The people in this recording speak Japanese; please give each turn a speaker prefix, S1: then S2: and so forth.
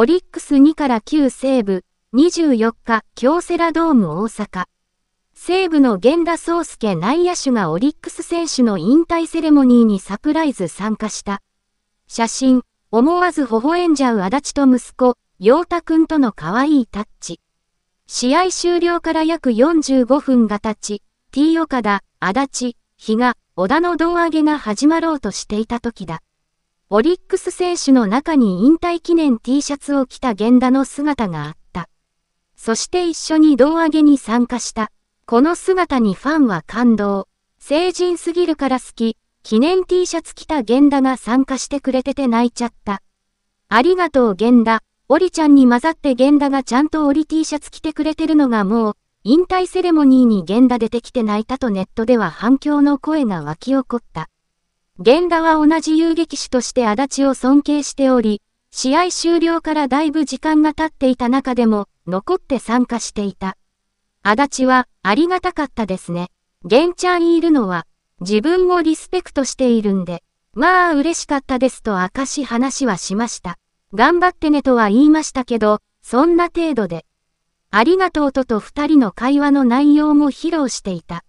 S1: オリックス2から9西武、24日、京セラドーム大阪。西武の源田壮介内野手がオリックス選手の引退セレモニーにサプライズ参加した。写真、思わず微笑んじゃう足立と息子、陽太くんとの可愛いタッチ。試合終了から約45分が経ち、T 岡田、足立、比嘉、小田の胴上げが始まろうとしていた時だ。オリックス選手の中に引退記念 T シャツを着た源田の姿があった。そして一緒に胴上げに参加した。この姿にファンは感動。成人すぎるから好き。記念 T シャツ着た源田が参加してくれてて泣いちゃった。ありがとう源田。オリちゃんに混ざって源田がちゃんとオリ T シャツ着てくれてるのがもう、引退セレモニーに源田出てきて泣いたとネットでは反響の声が湧き起こった。源田は同じ遊撃手として足立を尊敬しており、試合終了からだいぶ時間が経っていた中でも、残って参加していた。足立は、ありがたかったですね。源ちゃんいるのは、自分をリスペクトしているんで、まあ嬉しかったですと明かし話はしました。頑張ってねとは言いましたけど、そんな程度で。ありがとうとと二人の会話の内容も披露していた。